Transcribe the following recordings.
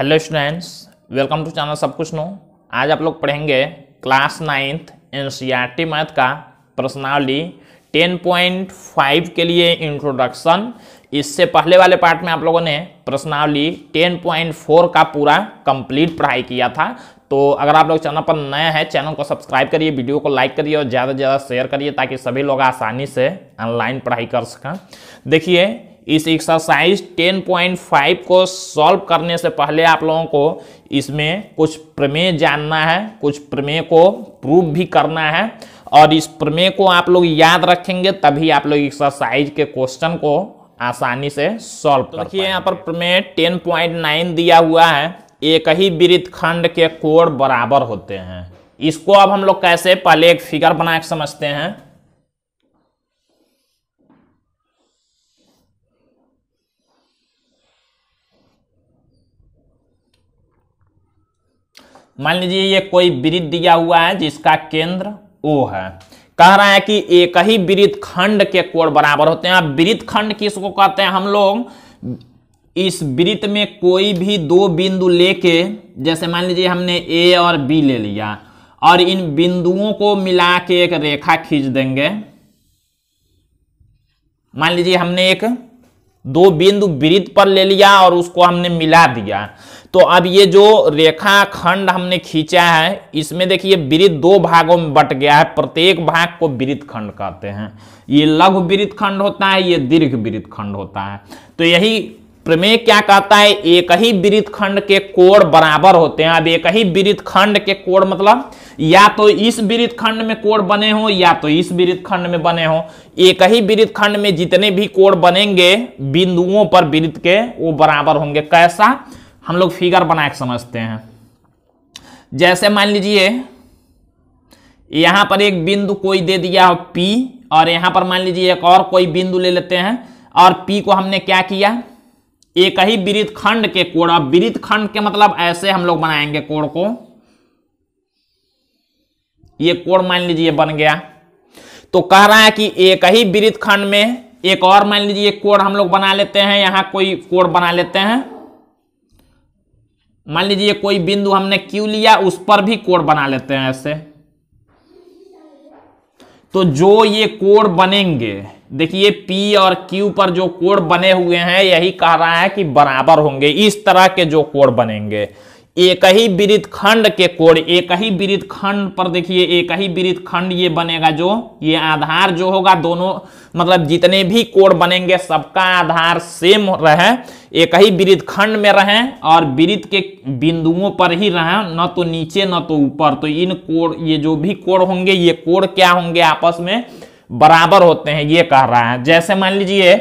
hello students welcome to channel सब कुछ know आज आप लोग पढ़ेंगे क्लास नाइन्थ एन e मैथ का प्रश्नावली 10.5 के लिए इंट्रोडक्शन इससे पहले वाले पार्ट में आप लोगों ने प्रश्नावली 10.4 का पूरा कंप्लीट पढ़ाई किया था तो अगर आप लोग चैनल पर नए हैं चैनल को सब्सक्राइब करिए वीडियो को लाइक करिए और ज़्यादा से ज़्यादा शेयर करिए ताकि सभी लोग आसानी से ऑनलाइन पढ़ाई कर सकें देखिए इस एक्सरसाइज 10.5 को सॉल्व करने से पहले आप लोगों को इसमें कुछ प्रमेय जानना है कुछ प्रमेय को प्रूव भी करना है और इस प्रमेय को आप लोग याद रखेंगे तभी आप लोग एक्सरसाइज के क्वेश्चन को आसानी से सॉल्व तो कर देखिए यहाँ पर प्रमेय 10.9 दिया हुआ है एक ही वृत्त खंड के कोण बराबर होते हैं इसको अब हम लोग कैसे पहले एक फिगर बना के समझते हैं मान लीजिए ये कोई वृत्त दिया हुआ है जिसका केंद्र ओ है कह रहा है कि एक ही वृत्त खंड के कोण बराबर होते हैं वृत्त खंड किसको कहते हैं हम लोग इस वृत्त में कोई भी दो बिंदु लेके जैसे मान लीजिए हमने ए और बी ले लिया और इन बिंदुओं को मिला के एक रेखा खींच देंगे मान लीजिए हमने एक दो बिंदु वृत्त पर ले लिया और उसको हमने मिला दिया तो अब ये जो रेखा खंड हमने खींचा है इसमें देखिए वृत्त दो भागों में बट गया है प्रत्येक भाग को वृत्त खंड कहते हैं ये लघु वृत्त खंड होता है ये दीर्घ वृत्त खंड होता है तो यही प्रमेय क्या कहता है एक ही वृत्त खंड के कोण बराबर होते हैं अब एक ही वृत्त खंड के कोण मतलब या तो इस वृत्त खंड में कोण बने हो या तो इस वृत्त खंड में बने हो एक ही वृत्त खंड में जितने भी कोण बनेंगे बिंदुओं पर वृत्त के वो बराबर होंगे कैसा हम लोग फिगर बना के समझते हैं जैसे मान लीजिए यहां पर एक बिंदु कोई दे दिया हो पी और यहां पर मान लीजिए एक और कोई बिंदु ले लेते हैं और पी को हमने क्या किया एक ही विरित खंड के कोण अब विरित खंड के मतलब ऐसे हम लोग बनाएंगे कोण को ये कोण मान लीजिए बन गया तो कह रहा है कि एक ही विरित खंड में एक और मान लीजिए कोण हम लोग बना लेते हैं यहां कोई कोण बना लेते हैं मान लीजिए कोई बिंदु हमने क्यू लिया उस पर भी कोण बना लेते हैं ऐसे तो जो ये कोण बनेंगे देखिए पी और क्यू पर जो कोड बने हुए हैं यही कह रहा है कि बराबर होंगे इस तरह के जो कोड बनेंगे एक ही वृत्त खंड के कोड एक ही वृत्त खंड पर देखिए एक ही वृत्त खंड ये बनेगा जो ये आधार जो होगा दोनों मतलब जितने भी कोड बनेंगे सबका आधार सेम रहे एक ही वृत्त खंड में रहे और वृत्त के बिंदुओं पर ही रहे न तो नीचे न तो ऊपर तो इन कोड ये जो भी कोड होंगे ये कोड क्या होंगे आपस में बराबर होते हैं ये कह रहा है जैसे मान लीजिए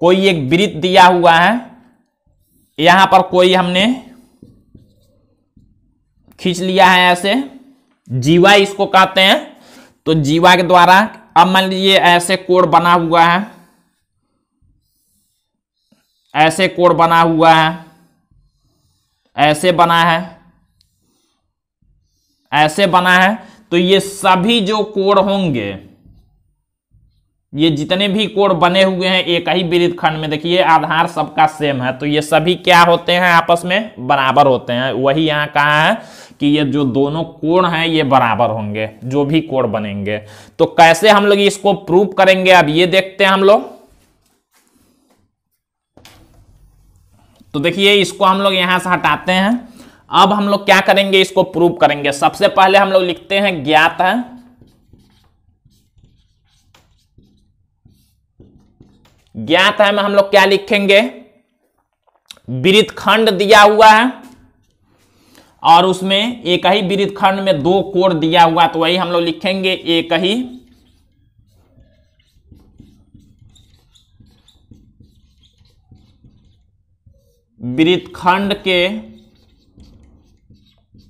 कोई एक वृत्त दिया हुआ है यहां पर कोई हमने खींच लिया है ऐसे जीवा इसको कहते हैं तो जीवा के द्वारा अब मान लीजिए ऐसे कोड बना हुआ है ऐसे कोड बना हुआ है ऐसे बना है ऐसे बना है तो ये सभी जो कोड होंगे ये जितने भी कोड बने हुए हैं एक ही वृत्त खंड में देखिए आधार सबका सेम है तो ये सभी क्या होते हैं आपस में बराबर होते हैं वही यहां कहा है कि ये जो दोनों कोण हैं ये बराबर होंगे जो भी कोण बनेंगे तो कैसे हम लोग इसको प्रूव करेंगे अब ये देखते हैं हम लोग तो देखिए इसको हम लोग यहां से हटाते हैं अब हम लोग क्या करेंगे इसको प्रूव करेंगे सबसे पहले हम लोग लिखते हैं ज्ञात है ज्ञात है में हम लोग क्या लिखेंगे विरित खंड दिया हुआ है और उसमें एक ही विरित खंड में दो कोर दिया हुआ तो वही हम लोग लिखेंगे एक ही विरित खंड के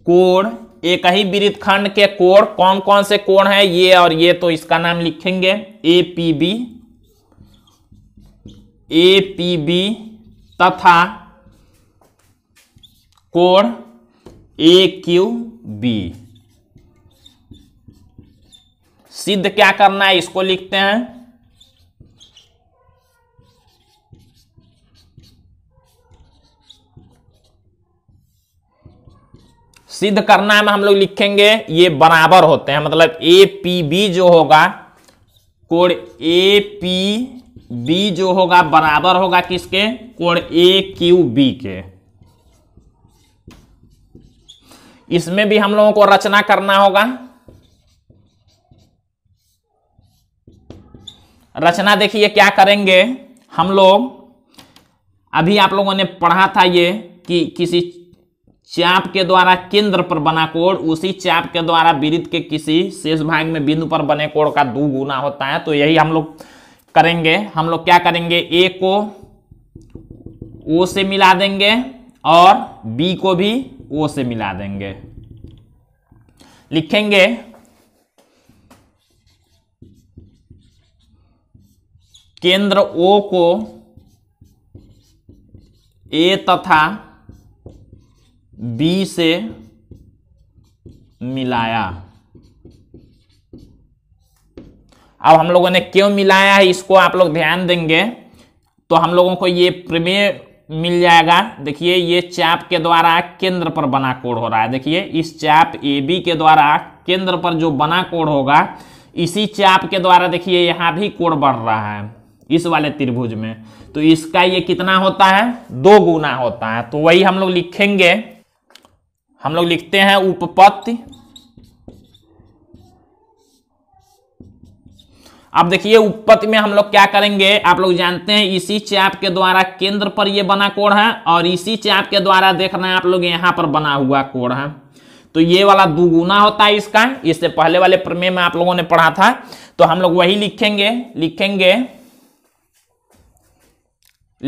कोण एक ही वृत्त खंड के कोण कौन कौन से कोण है ये और ये तो इसका नाम लिखेंगे A P B A P B तथा कोण ए क्यू बी सिद्ध क्या करना है इसको लिखते हैं सिद्ध करना है हम लोग लिखेंगे ये बराबर होते हैं मतलब ए पी बी जो होगा कोण ए पी बी जो होगा बराबर होगा किसके कोण ए क्यू बी के इसमें भी हम लोगों को रचना करना होगा रचना देखिए क्या करेंगे हम लोग अभी आप लोगों ने पढ़ा था ये कि किसी चाप के द्वारा केंद्र पर बना कोण उसी चाप के द्वारा विरित के किसी शेष भाग में बिंदु पर बने कोण का दो गुना होता है तो यही हम लोग करेंगे हम लोग क्या करेंगे ए को ओ से मिला देंगे और बी को भी ओ से मिला देंगे लिखेंगे केंद्र ओ को ए तथा बी से मिलाया अब हम लोगों ने क्यों मिलाया है इसको आप लोग ध्यान देंगे तो हम लोगों को ये प्रमेय मिल जाएगा देखिए ये चाप के द्वारा केंद्र पर बना कोण हो रहा है देखिए इस चाप ए बी के द्वारा केंद्र पर जो बना कोण होगा इसी चाप के द्वारा देखिए यहां भी कोण बढ़ रहा है इस वाले त्रिभुज में तो इसका ये कितना होता है दो गुना होता है तो वही हम लोग लिखेंगे हम लोग लिखते हैं उपपत्ति आप देखिए उपपत्ति में हम लोग क्या करेंगे आप लोग जानते हैं इसी चाप के द्वारा केंद्र पर ये बना कोण है और इसी चाप के द्वारा देख रहे हैं आप लोग यहां पर बना हुआ कोण है तो ये वाला दुगुना होता है इसका इससे पहले वाले प्रमेय में आप लोगों ने पढ़ा था तो हम लोग वही लिखेंगे लिखेंगे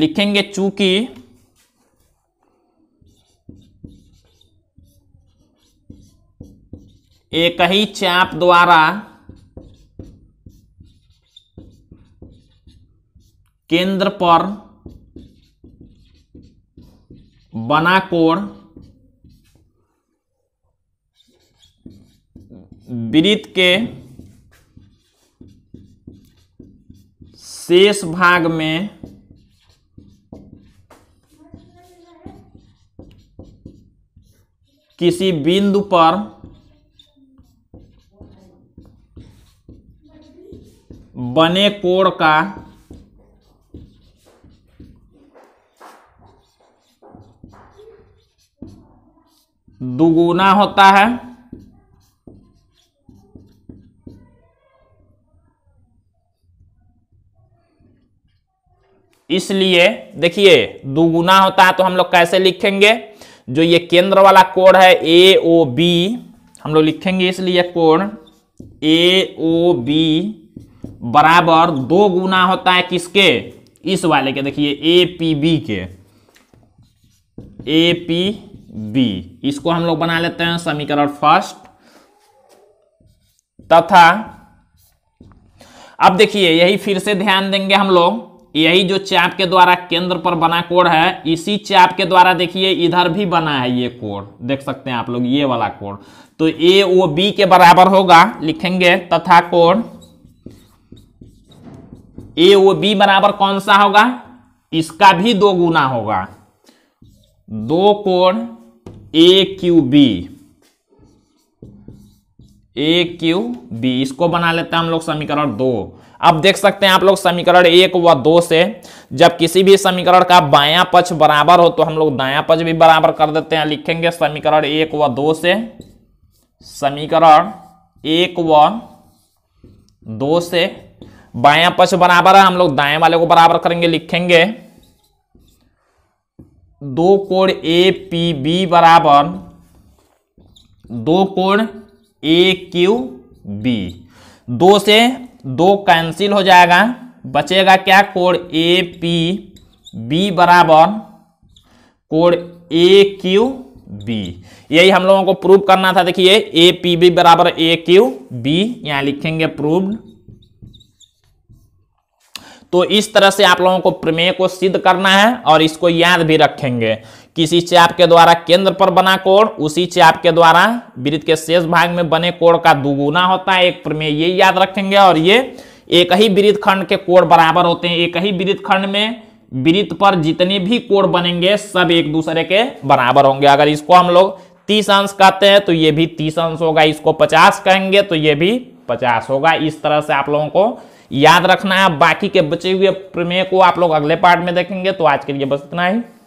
लिखेंगे चूंकि एक ही चाप द्वारा केंद्र पर बना कोण वृत्त के शेष भाग में किसी बिंदु पर बने कोण का दुगुना होता है इसलिए देखिए दुगुना होता है तो हम लोग कैसे लिखेंगे जो ये केंद्र वाला कोण है ए ओ बी हम लोग लिखेंगे इसलिए कोण ए ओ बी बराबर दो गुना होता है किसके इस वाले के देखिए ए पी बी के ए पी बी इसको हम लोग बना लेते हैं समीकरण फर्स्ट तथा अब देखिए यही फिर से ध्यान देंगे हम लोग यही जो चाप के द्वारा केंद्र पर बना कोड है इसी चाप के द्वारा देखिए इधर भी बना है ये कोड देख सकते हैं आप लोग ये वाला कोड तो ए ओ बी के बराबर होगा लिखेंगे तथा कोड ए ओ बी बराबर कौन सा होगा इसका भी दो गुना होगा दो कोण A Q B A Q B इसको बना लेते हैं हम लोग समीकरण दो अब देख सकते हैं आप लोग समीकरण एक व दो से जब किसी भी समीकरण का बायां पक्ष बराबर हो तो हम लोग दायां पक्ष भी बराबर कर देते हैं लिखेंगे समीकरण एक व दो से समीकरण एक व दो से बाया पक्ष बराबर है हम लोग दाएं वाले को बराबर करेंगे लिखेंगे दो कोण ए पी बी बराबर दो कोण ए क्यू बी दो से दो कैंसिल हो जाएगा बचेगा क्या कोण ए पी बी बराबर कोण ए क्यू बी यही हम लोगों को प्रूव करना था देखिए ए पी बी बराबर ए क्यू बी यहाँ लिखेंगे प्रूव्ड तो इस तरह से आप लोगों को प्रमेय को सिद्ध करना है और इसको याद भी रखेंगे किसी चाप के द्वारा केंद्र पर बना कोण उसी चाप के द्वारा वृत्त के शेष भाग में बने कोण का दुगुना होता है एक प्रमेय ये याद रखेंगे और ये एक ही वृत्त खंड के कोण बराबर होते हैं एक ही वृत्त खंड में वृत्त पर जितने भी कोण बनेंगे सब एक दूसरे के बराबर होंगे अगर इसको हम लोग तीस अंश कहते हैं तो ये भी तीस अंश होगा इसको पचास कहेंगे तो ये भी पचास होगा इस तरह से आप लोगों को याद रखना है बाकी के बचे हुए प्रमेय को आप लोग अगले पार्ट में देखेंगे तो आज के लिए बस इतना ही